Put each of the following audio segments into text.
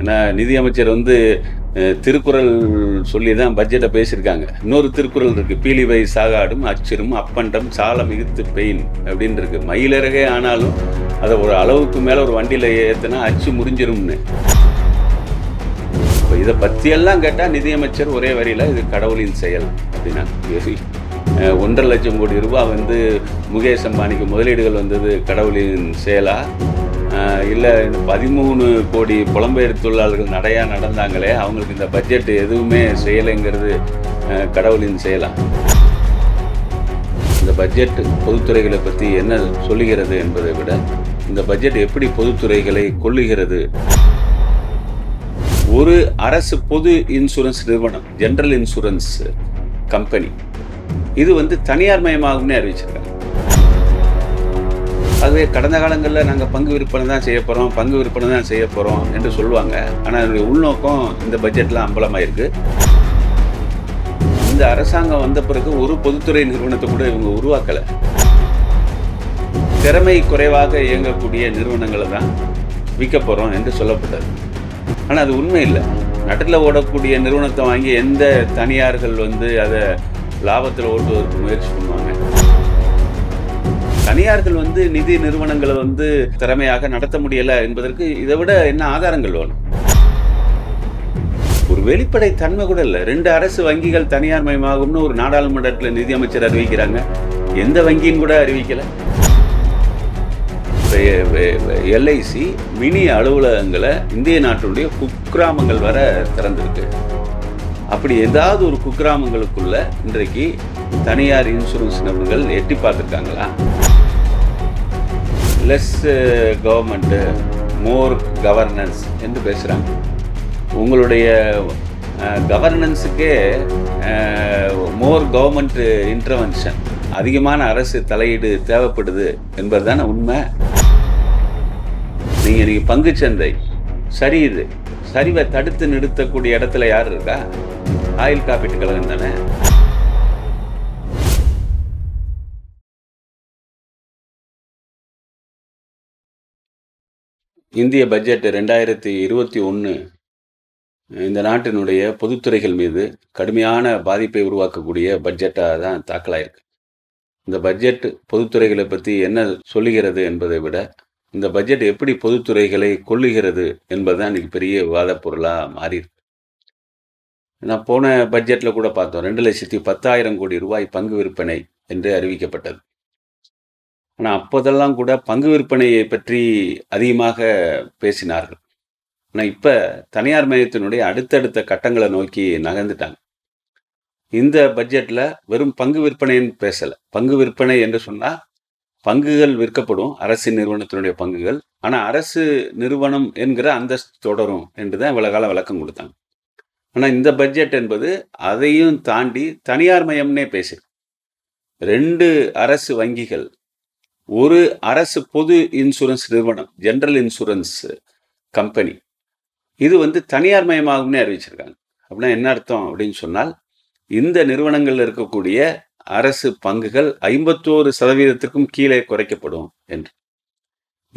ஏன்னா நிதியமைச்சர் வந்து திருக்குறள் சொல்லி தான் பட்ஜெட்டை பேசியிருக்காங்க இன்னொரு திருக்குறள் இருக்கு பீலிவை சாகாடும் அச்சிரும் அப்பண்டம் சால மிகுத்து பெயின் அப்படின்னு இருக்கு மயிலிறகே ஆனாலும் அதை ஒரு அளவுக்கு மேலே ஒரு வண்டியில ஏத்தினா அச்சு முறிஞ்சிரும்னு இப்போ இதை பற்றியெல்லாம் கேட்டால் நிதியமைச்சர் ஒரே வரியில இது கடவுளின் செயல் அப்படின்னா ஒன்றரை லட்சம் கோடி ரூபாய் வந்து முகேஷ் அம்பானிக்கு முதலீடுகள் வந்தது கடவுளின் செயலா இல்லை இந்த பதிமூணு கோடி புலம்பெயர் தொழிலாளர்கள் நடையாக நடந்தாங்களே அவங்களுக்கு இந்த பட்ஜெட் எதுவுமே செய்யலைங்கிறது கடவுளின் செய்யலாம் இந்த பட்ஜெட் பொதுத்துறைகளை பற்றி என்ன சொல்லுகிறது என்பதை விட இந்த பட்ஜெட் எப்படி பொதுத்துறைகளை கொள்ளுகிறது ஒரு அரசு பொது இன்சூரன்ஸ் நிறுவனம் ஜென்ரல் இன்சூரன்ஸ் கம்பெனி இது வந்து தனியார் மயமாகும்னே அறிவிச்சிருக்காங்க அதுவே கடந்த காலங்களில் நாங்கள் பங்கு விற்பனை தான் செய்ய போகிறோம் பங்கு விற்பனை தான் செய்ய போகிறோம் என்று சொல்லுவாங்க ஆனால் என்னுடைய உள்நோக்கம் இந்த பட்ஜெட்டில் அம்பலமாயிருக்கு இந்த அரசாங்கம் வந்த பிறகு ஒரு பொதுத்துறை நிறுவனத்தை கூட இவங்க உருவாக்கலை திறமை குறைவாக இயங்கக்கூடிய நிறுவனங்களை தான் விற்க போகிறோம் என்று சொல்லப்பட்டது ஆனால் அது உண்மை இல்லை நட்டில் ஓடக்கூடிய நிறுவனத்தை வாங்கி எந்த தனியார்கள் வந்து அதை லாபத்தில் ஓட்டுவதற்கு முயற்சி பண்ணுவாங்க தனியார்கள் வந்து நிதி நிறுவனங்களை வந்து திறமையாக நடத்த முடியல என்பதற்கு இதை விட என்ன ஆதாரங்கள் வேணும் ஒரு வெளிப்படை தன்மை கூட இல்லை ரெண்டு அரசு வங்கிகள் தனியார் மயமாகும்னு ஒரு நாடாளுமன்றத்தில் நிதியமைச்சர் அறிவிக்கிறாங்க எந்த வங்கியும் கூட அறிவிக்கலை எல்ஐசி மினி அலுவலகங்களை இந்திய நாட்டினுடைய குக்கிராமங்கள் வர திறந்திருக்கு அப்படி ஏதாவது ஒரு குக்கிராமங்களுக்குள்ள இன்றைக்கு தனியார் இன்சூரன்ஸ் நபர்கள் எட்டி பார்த்துருக்காங்களா லெஸ் கவர்மெண்ட்டு மோர் கவர்னன்ஸ் என்று பேசுகிறாங்க உங்களுடைய கவர்னன்ஸுக்கே மோர் கவர்மெண்ட்டு இன்டர்வென்ஷன் அதிகமான அரசு தலையீடு தேவைப்படுது என்பது தானே உண்மை நீங்கள் நீங்கள் பங்குச்சந்தை சரி இது சரிவை தடுத்து நிறுத்தக்கூடிய இடத்துல யார் இருக்கா ஆயில் காப்பீட்டு கழகம் தானே இந்திய பட்ஜெட் ரெண்டாயிரத்தி இருபத்தி ஒன்று இந்த நாட்டினுடைய பொதுத்துறைகள் மீது கடுமையான பாதிப்பை உருவாக்கக்கூடிய பட்ஜெட்டாக தான் தாக்கலாயிருக்கு இந்த பட்ஜெட் பொதுத்துறைகளை பற்றி என்ன சொல்லுகிறது என்பதை விட இந்த பட்ஜெட் எப்படி பொதுத்துறைகளை கொள்ளுகிறது என்பதுதான் இன்னைக்கு பெரிய விவாத பொருளாக மாறியிருக்கு நான் போன பட்ஜெட்டில் கூட பார்த்தோம் ரெண்டு லட்சத்தி பத்தாயிரம் கோடி ரூபாய் பங்கு விற்பனை என்று அறிவிக்கப்பட்டது ஆனால் அப்போதெல்லாம் கூட பங்கு விற்பனையை பற்றி அதிகமாக பேசினார்கள் ஆனால் இப்போ தனியார் மையத்தினுடைய அடுத்தடுத்த கட்டங்களை நோக்கி நகர்ந்துட்டாங்க இந்த பட்ஜெட்டில் வெறும் பங்கு விற்பனைன்னு பேசலை பங்கு விற்பனை என்று சொன்னால் பங்குகள் விற்கப்படும் அரசு நிறுவனத்தினுடைய பங்குகள் ஆனால் அரசு நிறுவனம் என்கிற அந்தஸ்து தொடரும் என்று தான் இவ்வளோ காலம் விளக்கம் கொடுத்தாங்க ஆனால் இந்த பட்ஜெட் என்பது அதையும் தாண்டி தனியார் மயம்னே பேசு ரெண்டு அரசு வங்கிகள் ஒரு அரசு பொது இன்சூரன்ஸ் நிறுவனம் ஜென்ரல் இன்சூரன்ஸ் கம்பெனி இது வந்து தனியார் மயமாகும்னே அறிவிச்சிருக்காங்க அப்படின்னா என்ன அர்த்தம் அப்படின்னு சொன்னால் இந்த நிறுவனங்களில் இருக்கக்கூடிய அரசு பங்குகள் ஐம்பத்தோரு சதவீதத்துக்கும் கீழே குறைக்கப்படும் என்று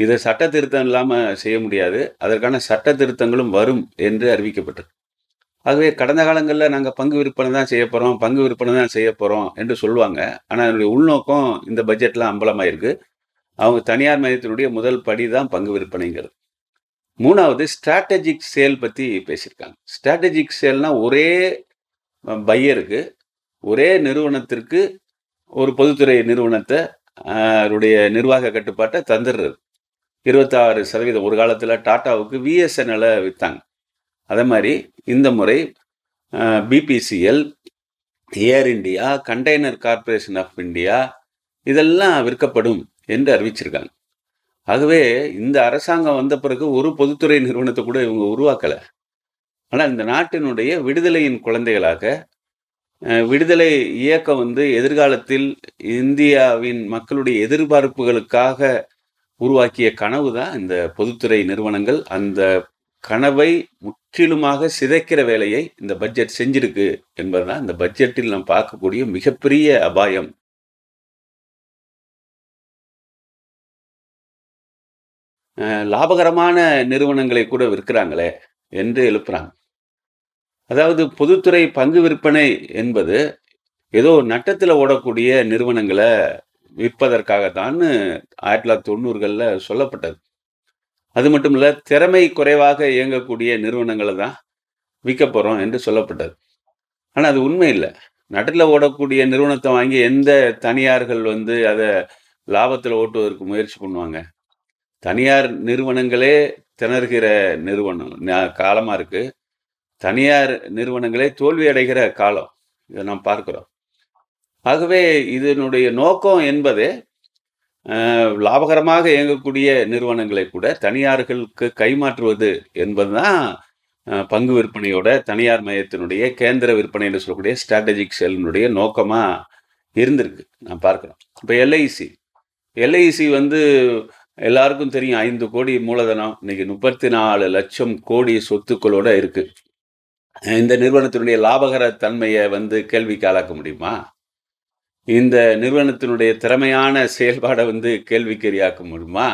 இதை சட்ட திருத்தம் இல்லாமல் செய்ய முடியாது அதற்கான சட்ட திருத்தங்களும் வரும் என்று அறிவிக்கப்பட்டது ஆகவே கடந்த காலங்களில் நாங்கள் பங்கு விற்பனை தான் செய்ய போகிறோம் பங்கு விற்பனை தான் செய்ய போகிறோம் என்று சொல்லுவாங்க ஆனால் என்னுடைய உள்நோக்கம் இந்த பட்ஜெட்லாம் அம்பலமாக இருக்குது அவங்க தனியார் மையத்தினுடைய முதல் படி தான் பங்கு விற்பனைங்கிறது மூணாவது ஸ்ட்ராட்டஜிக் சேல் பற்றி பேசியிருக்காங்க ஸ்ட்ராட்டஜிக் சேல்னால் ஒரே பையருக்கு ஒரே நிறுவனத்திற்கு ஒரு பொதுத்துறை நிறுவனத்தை அவருடைய நிர்வாக கட்டுப்பாட்டை தந்துடுறது இருபத்தாறு சதவீதம் ஒரு காலத்தில் டாட்டாவுக்கு விஎஸ்என்எல்லை விற்றாங்க அதே மாதிரி இந்த முறை BPCL Air India container corporation of India இதெல்லாம் விற்கப்படும் என்று அறிவிச்சிருக்காங்க ஆகவே இந்த அரசாங்கம் வந்த பிறகு ஒரு பொதுத்துறை நிறுவனத்தை கூட இவங்க உருவாக்கலை ஆனால் இந்த நாட்டினுடைய விடுதலையின் குழந்தைகளாக விடுதலை இயக்கம் வந்து எதிர்காலத்தில் இந்தியாவின் மக்களுடைய எதிர்பார்ப்புகளுக்காக உருவாக்கிய கனவு தான் இந்த பொதுத்துறை நிறுவனங்கள் அந்த கனவை முற்றிலுமாக சிதைக்கிற வேலையை இந்த பட்ஜெட் செஞ்சிருக்கு என்பதுதான் இந்த பட்ஜெட்டில் நாம் பார்க்கக்கூடிய மிகப்பெரிய அபாயம் லாபகரமான நிறுவனங்களை கூட விற்கிறாங்களே என்று எழுப்புறாங்க அதாவது பொதுத்துறை பங்கு விற்பனை என்பது ஏதோ நட்டத்தில் ஓடக்கூடிய நிறுவனங்களை விற்பதற்காகத்தான்னு ஆயிரத்தி தொள்ளாயிரத்தி தொண்ணூறுகளில் சொல்லப்பட்டது அது மட்டும் இல்லை திறமை குறைவாக இயங்கக்கூடிய நிறுவனங்களை தான் விற்க போறோம் என்று சொல்லப்பட்டது ஆனால் அது உண்மை இல்லை நட்டில் ஓடக்கூடிய நிறுவனத்தை வாங்கி எந்த தனியார்கள் வந்து அதை லாபத்தில் ஓட்டுவதற்கு முயற்சி பண்ணுவாங்க தனியார் நிறுவனங்களே திணறுகிற நிறுவனம் காலமாக இருக்குது தனியார் நிறுவனங்களே தோல்வி அடைகிற காலம் இதை நாம் பார்க்குறோம் ஆகவே இதனுடைய நோக்கம் என்பது லாபகரமாக இயங்கக்கூடிய நிறுவனங்களை கூட தனியார்களுக்கு கைமாற்றுவது என்பதுதான் பங்கு விற்பனையோட தனியார் மையத்தினுடைய கேந்திர விற்பனைன்னு சொல்லக்கூடிய ஸ்ட்ராட்டஜிக் செல்லினுடைய நோக்கமாக இருந்திருக்கு நான் பார்க்குறோம் இப்போ எல்ஐசி எல்ஐசி வந்து எல்லாருக்கும் தெரியும் ஐந்து கோடி மூலதனம் இன்னைக்கு முப்பத்தி நாலு லட்சம் கோடி சொத்துக்களோட இருக்குது இந்த நிறுவனத்தினுடைய லாபகர தன்மையை வந்து கேள்விக்கு ஆளாக்க முடியுமா இந்த நிறுவனத்தினுடைய திறமையான செயல்பாடை வந்து கேள்விக்குறியாக்க முடியுமா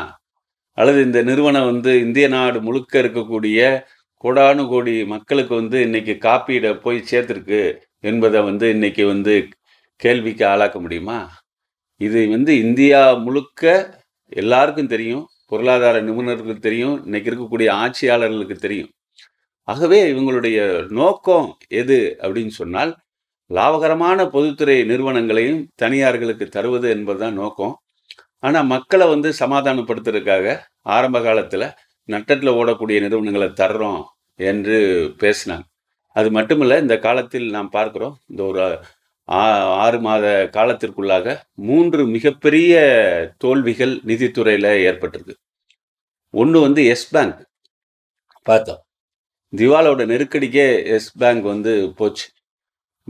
அல்லது இந்த நிறுவனம் வந்து இந்திய நாடு முழுக்க இருக்கக்கூடிய கோடானு கோடி மக்களுக்கு வந்து இன்னைக்கு காப்பீடை போய் சேர்த்துருக்கு என்பதை வந்து இன்னைக்கு வந்து கேள்விக்கு ஆளாக்க முடியுமா இது வந்து இந்தியா முழுக்க எல்லாருக்கும் தெரியும் பொருளாதார நிபுணர்களுக்கு தெரியும் இன்னைக்கு இருக்கக்கூடிய ஆட்சியாளர்களுக்கு தெரியும் ஆகவே இவங்களுடைய நோக்கம் எது அப்படின்னு சொன்னால் லாபகரமான பொதுத்துறை நிறுவனங்களையும் தனியார்களுக்கு தருவது என்பதுதான் நோக்கம் ஆனால் மக்களை வந்து சமாதானப்படுத்துறதுக்காக ஆரம்ப காலத்தில் நட்டத்தில் ஓடக்கூடிய நிறுவனங்களை தர்றோம் என்று பேசினாங்க அது மட்டுமில்லை இந்த காலத்தில் நாம் பார்க்குறோம் இந்த ஒரு ஆறு மாத காலத்திற்குள்ளாக மூன்று மிகப்பெரிய தோல்விகள் நிதித்துறையில் ஏற்பட்டிருக்கு ஒன்று வந்து எஸ் பேங்க் பார்த்தோம் திவாலோட நெருக்கடிக்கே எஸ் பேங்க் வந்து போச்சு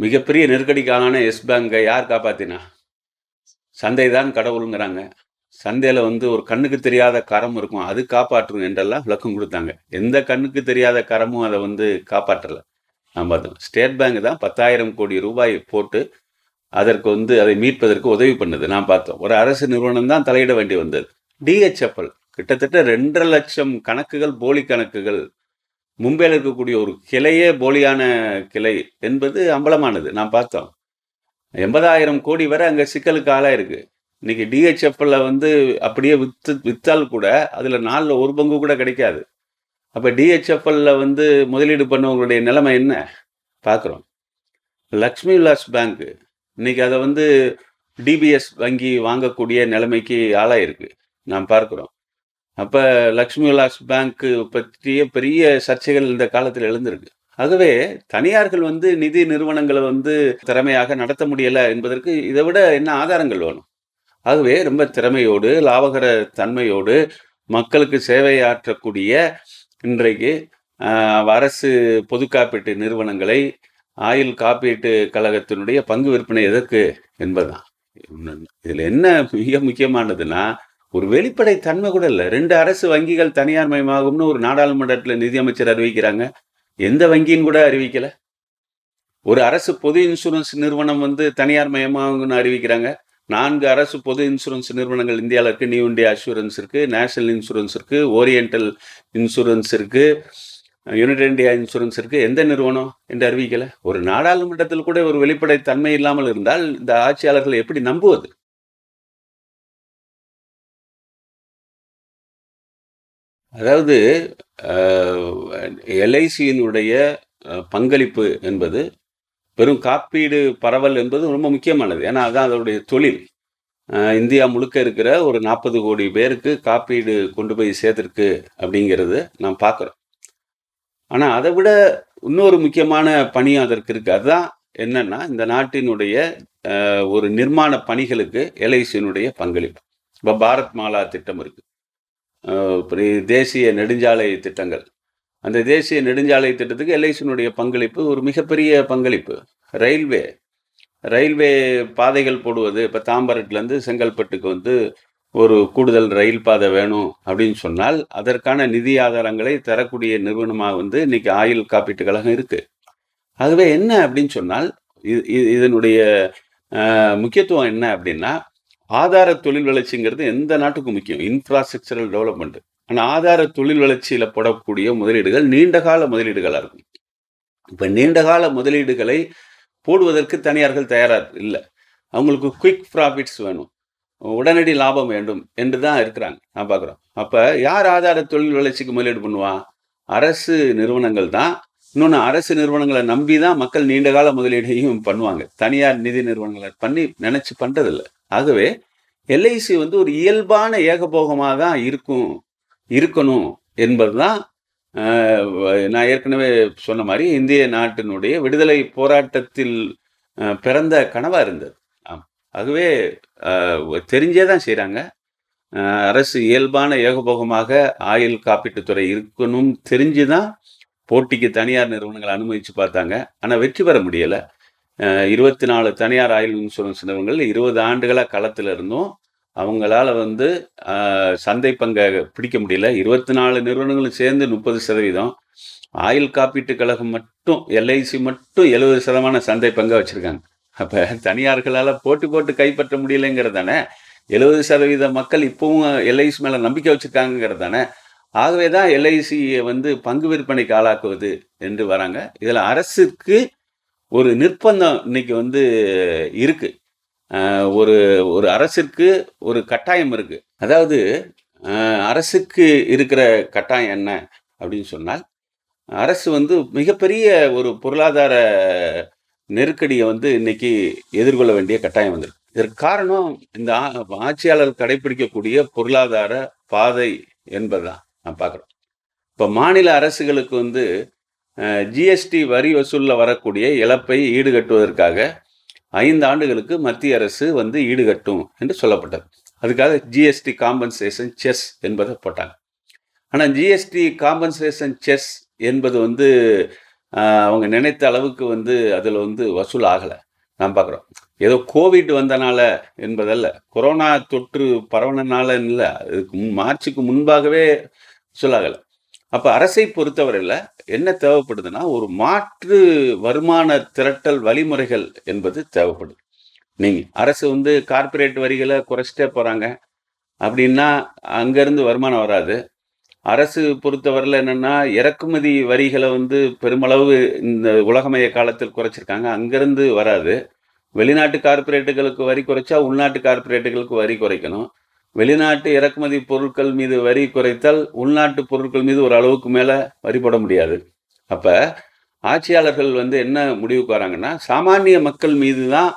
மிகப்பெரிய நெருக்கடிக்கான எஸ் பேங்கை யார் காப்பாத்தினா சந்தை தான் கடவுளுங்கிறாங்க சந்தையில் வந்து ஒரு கண்ணுக்கு தெரியாத கரம் இருக்கும் அது காப்பாற்றும் என்றெல்லாம் விளக்கம் கொடுத்தாங்க எந்த கண்ணுக்கு தெரியாத கரமும் அதை வந்து காப்பாற்றலை நான் பார்த்தோம் ஸ்டேட் பேங்க் தான் பத்தாயிரம் கோடி ரூபாய் போட்டு அதற்கு வந்து அதை மீட்பதற்கு உதவி பண்ணுது நான் பார்த்தோம் ஒரு அரசு நிறுவனம் தான் தலையிட வேண்டி வந்தது டிஹெச்எஃப்எல் கிட்டத்தட்ட ரெண்டரை லட்சம் கணக்குகள் போலி கணக்குகள் மும்பையில் இருக்கக்கூடிய ஒரு கிளையே போலியான கிளை என்பது அம்பலமானது நான் பார்த்தோம் எண்பதாயிரம் கோடி வரை அங்கே சிக்கலுக்கு ஆளாயிருக்கு இன்றைக்கி டிஹெச்எஃப்எல்ல வந்து அப்படியே விற்று விற்றால் கூட அதில் நாளில் ஒரு பங்கு கூட கிடைக்காது அப்போ டிஹெச்எஃப்எல்ல வந்து முதலீடு பண்ணவங்களுடைய நிலைமை என்ன பார்க்குறோம் லக்ஷ்மி விலாஸ் பேங்க்கு இன்றைக்கி அதை வந்து டிபிஎஸ் வங்கி வாங்கக்கூடிய நிலைமைக்கு ஆளாயிருக்கு நாம் பார்க்குறோம் அப்போ லக்ஷ்மி விலாஸ் பேங்க்கு பற்றிய பெரிய சர்ச்சைகள் இந்த காலத்தில் எழுந்திருக்கு ஆகவே தனியார்கள் வந்து நிதி நிறுவனங்களை வந்து திறமையாக நடத்த முடியலை என்பதற்கு இதை விட என்ன ஆதாரங்கள் வேணும் ஆகவே ரொம்ப திறமையோடு லாபகர தன்மையோடு மக்களுக்கு சேவையாற்றக்கூடிய இன்றைக்கு அரசு பொது காப்பீட்டு நிறுவனங்களை ஆயுள் காப்பீட்டு கழகத்தினுடைய பங்கு விற்பனை எதற்கு என்பதுதான் இதில் என்ன மிக முக்கியமானதுன்னா ஒரு வெளிப்படை தன்மை கூட இல்லை ரெண்டு அரசு வங்கிகள் தனியார் மயமாகும்னு ஒரு நாடாளுமன்றத்தில் நிதியமைச்சர் அறிவிக்கிறாங்க எந்த வங்கியும் கூட அறிவிக்கலை ஒரு அரசு பொது இன்சூரன்ஸ் நிறுவனம் வந்து தனியார் மயமாகும்னு அறிவிக்கிறாங்க நான்கு அரசு பொது இன்சூரன்ஸ் நிறுவனங்கள் இந்தியாவில் இருக்குது நியூ இண்டியா அஷூரன்ஸ் இருக்குது நேஷனல் இன்சூரன்ஸ் இருக்குது ஓரியண்டல் இன்சூரன்ஸ் இருக்குது யுனைட் இந்தியா இன்சூரன்ஸ் இருக்குது எந்த நிறுவனம் என்று அறிவிக்கலை ஒரு நாடாளுமன்றத்தில் கூட ஒரு வெளிப்படை தன்மை இல்லாமல் இருந்தால் இந்த ஆட்சியாளர்களை எப்படி நம்புவது அதாவது எல்ஐசியினுடைய பங்களிப்பு என்பது பெரும் காப்பீடு பரவல் என்பது ரொம்ப முக்கியமானது ஏன்னா அதுதான் அதோடைய தொழில் இந்தியா முழுக்க இருக்கிற ஒரு நாற்பது கோடி பேருக்கு காப்பீடு கொண்டு போய் சேர்த்துருக்கு அப்படிங்கிறது நாம் பார்க்குறோம் ஆனால் அதை விட இன்னொரு முக்கியமான பணி அதற்கு இருக்குது அதுதான் என்னென்னா இந்த நாட்டினுடைய ஒரு நிர்மாண பணிகளுக்கு எல்ஐசியினுடைய பங்களிப்பு இப்போ பாரத் மாலா திட்டம் இருக்குது தேசிய நெடுஞ்சாலை திட்டங்கள் அந்த தேசிய நெடுஞ்சாலை திட்டத்துக்கு எல்ஐசியினுடைய பங்களிப்பு ஒரு மிகப்பெரிய பங்களிப்பு ரயில்வே ரயில்வே பாதைகள் போடுவது இப்போ தாம்பரத்துலேருந்து செங்கல்பட்டுக்கு வந்து ஒரு கூடுதல் ரயில் பாதை வேணும் அப்படின்னு சொன்னால் அதற்கான நிதி ஆதாரங்களை தரக்கூடிய நிறுவனமாக வந்து இன்னைக்கு ஆயுள் காப்பீட்டு கழகம் இருக்குது ஆகவே என்ன அப்படின்னு சொன்னால் இது இதனுடைய முக்கியத்துவம் என்ன அப்படின்னா ஆதார தொழில் வளர்ச்சிங்கிறது எந்த நாட்டுக்கும் முக்கியம் இன்ஃப்ராஸ்ட்ரக்சரல் டெவலப்மெண்ட் ஆனால் ஆதார தொழில் வளர்ச்சியில் போடக்கூடிய முதலீடுகள் நீண்டகால முதலீடுகளாக இருக்கும் இப்போ நீண்டகால முதலீடுகளை போடுவதற்கு தனியார்கள் தயாராக இல்லை அவங்களுக்கு குயிக் ப்ராஃபிட்ஸ் வேணும் உடனடி லாபம் வேண்டும் என்று தான் இருக்கிறாங்க நான் பார்க்குறோம் அப்போ யார் ஆதார தொழில் வளர்ச்சிக்கு முதலீடு பண்ணுவா அரசு நிறுவனங்கள் தான் இன்னொன்று அரசு நிறுவனங்களை நம்பி தான் மக்கள் நீண்டகால முதலீடையும் பண்ணுவாங்க தனியார் நிதி நிறுவனங்களை பண்ணி நினச்சி பண்ணுறதில்லை ஆகவே எல்ஐசி வந்து ஒரு இயல்பான ஏகபோகமாக தான் இருக்கும் இருக்கணும் என்பது தான் நான் ஏற்கனவே சொன்ன மாதிரி இந்திய நாட்டினுடைய விடுதலை போராட்டத்தில் பிறந்த கனவாக இருந்தது ஆகவே தெரிஞ்சே தான் செய்கிறாங்க அரசு இயல்பான ஏகபோகமாக ஆயுள் காப்பீட்டுத்துறை இருக்கணும் தெரிஞ்சு தான் போட்டிக்கு தனியார் நிறுவனங்களை அனுமதித்து பார்த்தாங்க ஆனால் வெற்றி பெற முடியலை இருபத்தி நாலு தனியார் ஆயுள் இன்சூரன்ஸ் நிறுவனங்கள் இருபது ஆண்டுகளாக களத்தில் இருந்தும் அவங்களால வந்து சந்தை பங்கை பிடிக்க முடியல இருபத்தி நாலு நிறுவனங்களும் சேர்ந்து முப்பது சதவீதம் ஆயுள் காப்பீட்டு கழகம் மட்டும் எல்ஐசி மட்டும் எழுபது சதமான சந்தை பங்கை வச்சுருக்காங்க அப்போ தனியார்களால் போட்டி போட்டு கைப்பற்ற முடியலைங்கிறது தானே எழுபது சதவீத மக்கள் இப்போவும் எல்ஐசி மேலே நம்பிக்கை வச்சுருக்காங்கிறது தானே ஆகவே தான் எல்ஐசியை வந்து பங்கு விற்பனைக்கு ஆளாக்குவது என்று வராங்க இதில் அரசுக்கு ஒரு நிர்பந்தம் இன்னைக்கு வந்து இருக்குது ஒரு ஒரு அரசிற்கு ஒரு கட்டாயம் இருக்குது அதாவது அரசுக்கு இருக்கிற கட்டாயம் என்ன அப்படின்னு சொன்னால் அரசு வந்து மிகப்பெரிய ஒரு பொருளாதார நெருக்கடியை வந்து இன்னைக்கு எதிர்கொள்ள வேண்டிய கட்டாயம் வந்திருக்கு இதற்கு காரணம் இந்த ஆட்சியாளர் கடைபிடிக்கக்கூடிய பொருளாதார பாதை என்பதுதான் நான் பார்க்குறோம் இப்போ மாநில அரசுகளுக்கு வந்து ஜிஎஸ்டி வரி வசூலில் வரக்கூடிய இழப்பை ஈடுகட்டுவதற்காக ஐந்து ஆண்டுகளுக்கு மத்திய அரசு வந்து ஈடுகட்டும் என்று சொல்லப்பட்டது அதுக்காக ஜிஎஸ்டி காம்பன்சேஷன் செஸ் என்பதை போட்டாங்க ஆனால் ஜிஎஸ்டி காம்பன்சேஷன் செஸ் என்பது வந்து அவங்க நினைத்த அளவுக்கு வந்து அதில் வந்து வசூல் ஆகலை நான் பார்க்குறோம் ஏதோ கோவிட் வந்தனால என்பதல்ல கொரோனா தொற்று பரவனனால இல்லை அதுக்கு மார்ச்சுக்கு முன்பாகவே சொல்லாகலை அப்போ அரசை பொறுத்தவரையில் என்ன தேவைப்படுதுன்னா ஒரு மாற்று வருமான திரட்டல் வழிமுறைகள் என்பது தேவைப்படுது நீங்கள் அரசு வந்து கார்பரேட் வரிகளை குறைச்சிட்டே போகிறாங்க அப்படின்னா அங்கேருந்து வருமானம் வராது அரசு பொறுத்தவரையில் என்னென்னா இறக்குமதி வரிகளை வந்து பெருமளவு இந்த உலகமய காலத்தில் குறைச்சிருக்காங்க அங்கேருந்து வராது வெளிநாட்டு கார்ப்பரேட்டுகளுக்கு வரி குறைச்சா உள்நாட்டு கார்ப்பரேட்டுகளுக்கு வரி குறைக்கணும் வெளிநாட்டு இறக்குமதி பொருட்கள் மீது வரி குறைத்தால் உள்நாட்டு பொருட்கள் மீது ஒரு அளவுக்கு மேலே வரி போட முடியாது அப்போ ஆட்சியாளர்கள் வந்து என்ன முடிவுக்கு வராங்கன்னா சாமானிய மக்கள் மீது தான்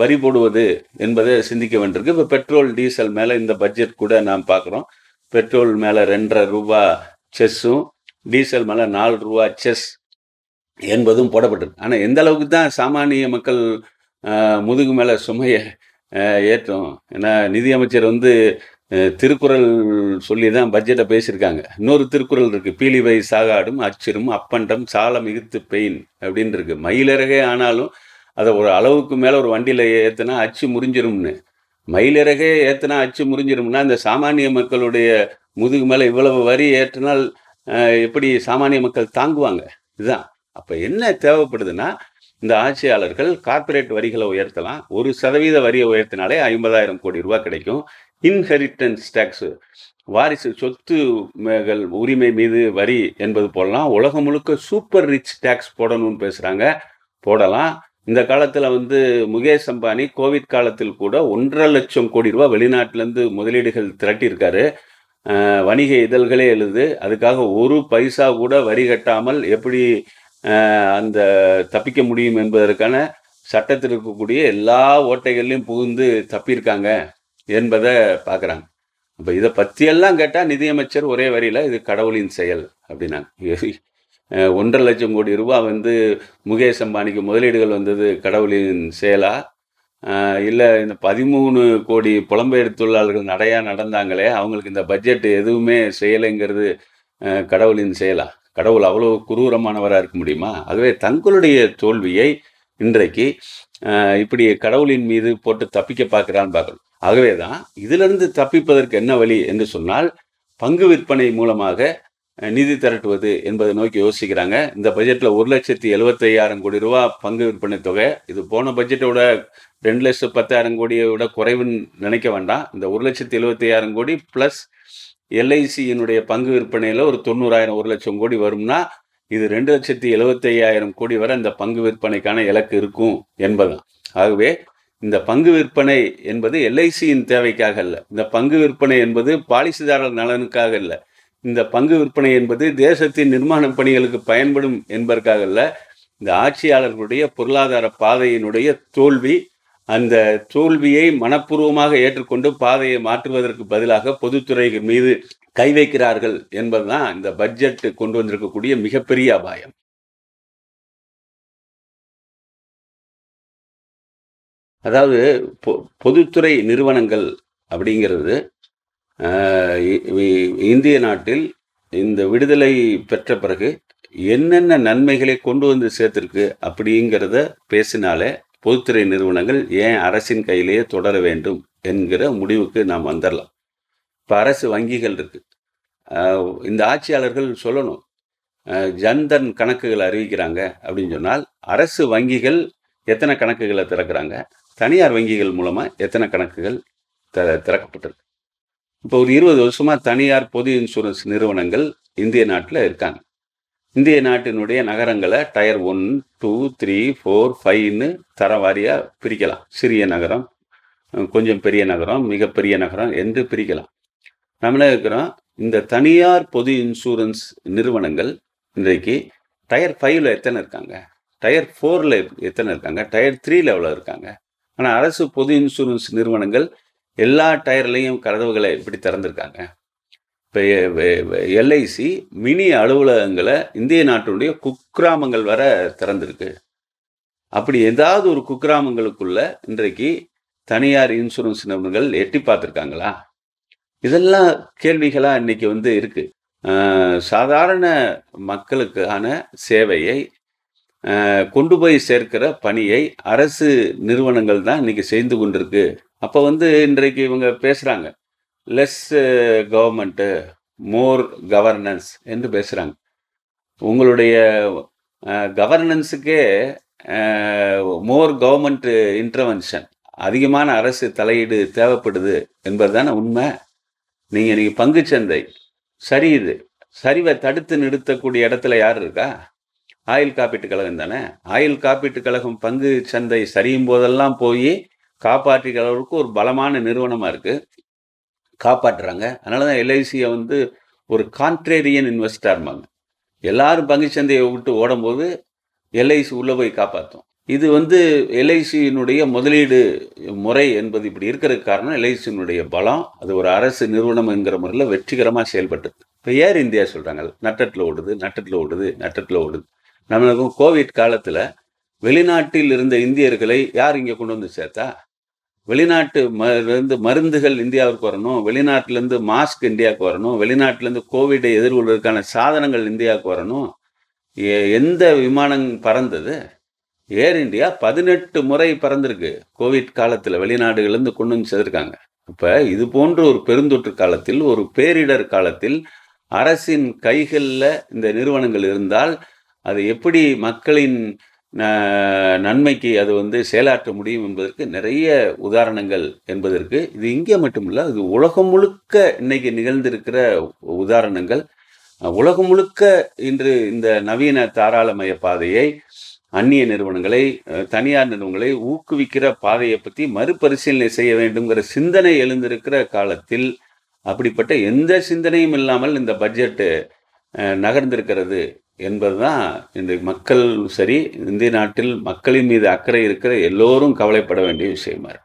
வரி போடுவது என்பதை சிந்திக்க வேண்டியிருக்கு இப்போ பெட்ரோல் டீசல் மேலே இந்த பட்ஜெட் கூட நாம் பார்க்குறோம் பெட்ரோல் மேலே ரெண்டரை ரூபா செஸ்ஸும் டீசல் மேலே நாலு ரூபா செஸ் என்பதும் போடப்பட்டிருக்கு ஆனால் எந்த அளவுக்கு தான் சாமானிய மக்கள் முதுகு மேலே சுமையை ஏற்றம் ஏன்னா நிதியமைச்சர் வந்து திருக்குறள் சொல்லி தான் பட்ஜெட்டை பேசியிருக்காங்க இன்னொரு திருக்குறள் இருக்குது பீலிவை சாகாடும் அச்சிரும் அப்பண்டம் சால மிகுத்து பெயின் அப்படின்னு இருக்குது மயிலிறகே ஆனாலும் அதை ஒரு அளவுக்கு மேலே ஒரு வண்டியில் ஏற்றினா அச்சு முறிஞ்சிரும்னு மயிலிறகே ஏற்றினா அச்சு முறிஞ்சிரும்னா இந்த சாமானிய மக்களுடைய முதுகு மேலே இவ்வளவு வரி ஏற்றினால் எப்படி சாமானிய மக்கள் தாங்குவாங்க இதுதான் அப்போ என்ன தேவைப்படுதுன்னா இந்த ஆட்சியாளர்கள் கார்ப்பரேட் வரிகளை உயர்த்தலாம் ஒரு சதவீத வரியை உயர்த்தினாலே ஐம்பதாயிரம் கோடி ரூபாய் கிடைக்கும் இன்ஹெரிட்டன்ஸ் டேக்ஸ் வாரிசு சொத்துகள் உரிமை மீது வரி என்பது போடலாம் உலகம் முழுக்க சூப்பர் ரிச் டேக்ஸ் போடணும்னு பேசுகிறாங்க போடலாம் இந்த காலத்தில் வந்து முகேஷ் அம்பானி கோவிட் காலத்தில் கூட ஒன்றரை லட்சம் கோடி ரூபா வெளிநாட்டிலேருந்து முதலீடுகள் திரட்டியிருக்காரு வணிக இதழ்களே எழுது அதுக்காக ஒரு பைசா கூட வரி கட்டாமல் எப்படி அந்த தப்பிக்க முடியும் என்பதற்கான சட்டத்தில் இருக்கக்கூடிய எல்லா ஓட்டைகள்லையும் புகுந்து தப்பியிருக்காங்க என்பதை பார்க்குறாங்க அப்போ இதை பற்றியெல்லாம் கேட்டால் நிதியமைச்சர் ஒரே வரியில் இது கடவுளின் செயல் அப்படின்னாங்க ஒன்றரை லட்சம் கோடி ரூபா வந்து முகேஷ் அம்பானிக்கு முதலீடுகள் வந்தது கடவுளின் செயலா இல்லை இந்த பதிமூணு கோடி புலம்பெயர் தொழிலாளர்கள் நடையாக நடந்தாங்களே அவங்களுக்கு இந்த பட்ஜெட் எதுவுமே செய்யலைங்கிறது கடவுளின் செயலா கடவுள் அவ்வளோ குரூரமானவராக இருக்க முடியுமா ஆகவே தங்களுடைய தோல்வியை இன்றைக்கு இப்படி கடவுளின் மீது போட்டு தப்பிக்க பார்க்கிறான்னு பார்க்கணும் ஆகவே தான் இதிலிருந்து தப்பிப்பதற்கு என்ன வழி என்று சொன்னால் பங்கு விற்பனை மூலமாக நிதி திரட்டுவது என்பதை நோக்கி யோசிக்கிறாங்க இந்த பட்ஜெட்டில் ஒரு லட்சத்தி எழுபத்தையாயிரம் கோடி ரூபா பங்கு விற்பனை தொகை இது போன பட்ஜெட்டோட ரெண்டு லட்சத்து பத்தாயிரம் கோடியோட குறைவுன்னு நினைக்க வேண்டாம் இந்த ஒரு லட்சத்தி எழுபத்தையாயிரம் கோடி ப்ளஸ் எல்ஐசியினுடைய பங்கு விற்பனையில் ஒரு தொண்ணூறாயிரம் ஒரு லட்சம் கோடி வரும்னா இது ரெண்டு லட்சத்தி எழுபத்தையாயிரம் கோடி வரை இந்த பங்கு விற்பனைக்கான இலக்கு இருக்கும் என்பதுதான் ஆகவே இந்த பங்கு விற்பனை என்பது எல்ஐசியின் தேவைக்காக அல்ல இந்த பங்கு விற்பனை என்பது பாலிசிதாரர் நலனுக்காக அல்ல இந்த பங்கு விற்பனை என்பது தேசத்தின் நிர்மாண பணிகளுக்கு பயன்படும் என்பதற்காக அல்ல இந்த ஆட்சியாளர்களுடைய பொருளாதார பாதையினுடைய தோல்வி அந்த தோல்வியை மனப்பூர்வமாக ஏற்றுக்கொண்டு பாதையை மாற்றுவதற்கு பதிலாக பொதுத்துறை மீது கை வைக்கிறார்கள் என்பதுதான் இந்த பட்ஜெட் கொண்டு வந்திருக்கக்கூடிய மிகப்பெரிய அபாயம் அதாவது பொ பொதுத்துறை நிறுவனங்கள் அப்படிங்கிறது இந்திய நாட்டில் இந்த விடுதலை பெற்ற பிறகு என்னென்ன நன்மைகளை கொண்டு வந்து சேர்த்துருக்கு அப்படிங்கிறத பேசினாலே பொதுத்துறை நிறுவனங்கள் ஏன் அரசின் கையிலேயே தொடர வேண்டும் என்கிற முடிவுக்கு நாம் வந்துடலாம் இப்போ அரசு வங்கிகள் இருக்குது இந்த ஆட்சியாளர்கள் சொல்லணும் ஜன்தன் கணக்குகள் அறிவிக்கிறாங்க அப்படின்னு சொன்னால் அரசு வங்கிகள் எத்தனை கணக்குகளை திறக்கிறாங்க தனியார் வங்கிகள் மூலமாக எத்தனை கணக்குகள் த திறக்கப்பட்டிருக்கு இப்போ ஒரு இருபது வருஷமாக தனியார் பொது இன்சூரன்ஸ் நிறுவனங்கள் இந்திய நாட்டில் இருக்காங்க இந்திய நாட்டினுடைய நகரங்களை tier one two three four ஃபைவ்னு தர வாரியாக பிரிக்கலாம் சிறிய நகரம் கொஞ்சம் பெரிய நகரம் மிகப்பெரிய நகரம் என்று பிரிக்கலாம் நம்மளே இருக்கிறோம் இந்த தனியார் பொது இன்சூரன்ஸ் நிறுவனங்கள் இன்றைக்கு டயர் ஃபைவ்ல எத்தனை இருக்காங்க டயர் ஃபோரில் எத்தனை இருக்காங்க டயர் த்ரீ லெவலில் இருக்காங்க ஆனால் அரசு பொது இன்சூரன்ஸ் நிறுவனங்கள் எல்லா டயர்லையும் கதவுகளை எப்படி திறந்துருக்காங்க இப்போ எல்ஐசி மினி அலுவலகங்களை இந்திய நாட்டினுடைய குக்கிராமங்கள் வர திறந்திருக்கு அப்படி ஏதாவது ஒரு குக்கிராமங்களுக்குள்ள இன்றைக்கு தனியார் இன்சூரன்ஸ் நிபுணர்கள் எட்டி பார்த்துருக்காங்களா இதெல்லாம் கேள்விகளாக இன்றைக்கி வந்து இருக்குது சாதாரண மக்களுக்கான சேவையை கொண்டு போய் சேர்க்கிற பணியை அரசு நிறுவனங்கள் தான் இன்றைக்கி செய்து கொண்டிருக்கு அப்போ வந்து இன்றைக்கு இவங்க பேசுகிறாங்க லெஸ் கவர்மெண்ட்டு மோர் கவர்னன்ஸ் என்று பேசுகிறாங்க உங்களுடைய கவர்னன்ஸுக்கே மோர் கவர்மெண்ட் இன்டர்வென்ஷன் அதிகமான அரசு தலையீடு தேவைப்படுது என்பது தானே உண்மை நீங்கள் இன்றைக்கி பங்குச்சந்தை சரி இது சரிவை தடுத்து நிறுத்தக்கூடிய இடத்துல யார் இருக்கா ஆயில் காப்பீட்டு கழகம் தானே ஆயில் காப்பீட்டு கழகம் பங்கு சந்தை சரியும் போதெல்லாம் போய் காப்பாற்றிக்கிற அளவுக்கு ஒரு பலமான நிறுவனமாக இருக்குது காப்பாற்றுறாங்க அதனால தான் எல்ஐசியை வந்து ஒரு கான்ட்ரேரியன் இருப்பாங்க எல்லாரும் பங்குச்சந்தையை விட்டு ஓடும்போது எல்ஐசி உள்ளே போய் காப்பாற்றும் இது வந்து எல்ஐசியினுடைய முதலீடு முறை என்பது இப்படி இருக்கிறது காரணம் எல்ஐசியினுடைய பலம் அது ஒரு அரசு நிறுவனம் என்கிற முறையில் வெற்றிகரமாக செயல்பட்டது இப்போ ஏர் இந்தியா சொல்கிறாங்க நட்டத்தில் ஓடுது நட்டத்தில் ஓடுது நட்டத்தில் ஓடுது நம்மளுக்கும் கோவிட் காலத்தில் வெளிநாட்டில் இருந்த இந்தியர்களை யார் இங்கே கொண்டு வந்து சேர்த்தா வெளிநாட்டு மருந்துகள் இந்தியாவுக்கு வரணும் வெளிநாட்டிலேருந்து மாஸ்க் இந்தியாவுக்கு வரணும் வெளிநாட்டிலேருந்து கோவிடை எதிர்கொள்வதற்கான சாதனங்கள் இந்தியாவுக்கு வரணும் எந்த விமானம் பறந்தது ஏர் இண்டியா பதினெட்டு முறை பறந்திருக்கு கோவிட் காலத்தில் வெளிநாடுகள்லேருந்து கொண்டு வந்து செய்திருக்காங்க இப்போ இது போன்ற ஒரு பெருந்தொற்று காலத்தில் ஒரு பேரிடர் காலத்தில் அரசின் கைகளில் இந்த நிறுவனங்கள் இருந்தால் அது எப்படி மக்களின் நன்மைக்கு அது வந்து செயலாற்ற முடியும் என்பதற்கு நிறைய உதாரணங்கள் என்பதற்கு இது இங்கே இல்லை இது உலகம் முழுக்க இன்னைக்கு நிகழ்ந்திருக்கிற உதாரணங்கள் உலகம் முழுக்க இன்று இந்த நவீன தாராளமய பாதையை அந்நிய நிறுவனங்களை தனியார் நிறுவனங்களை ஊக்குவிக்கிற பாதையை பற்றி மறுபரிசீலனை செய்ய வேண்டுங்கிற சிந்தனை எழுந்திருக்கிற காலத்தில் அப்படிப்பட்ட எந்த சிந்தனையும் இல்லாமல் இந்த பட்ஜெட்டு நகர்ந்திருக்கிறது என்பது தான் இந்த மக்கள் சரி இந்திய நாட்டில் மக்களின் மீது அக்கறை இருக்கிற எல்லோரும் கவலைப்பட வேண்டிய விஷயமா இருக்கு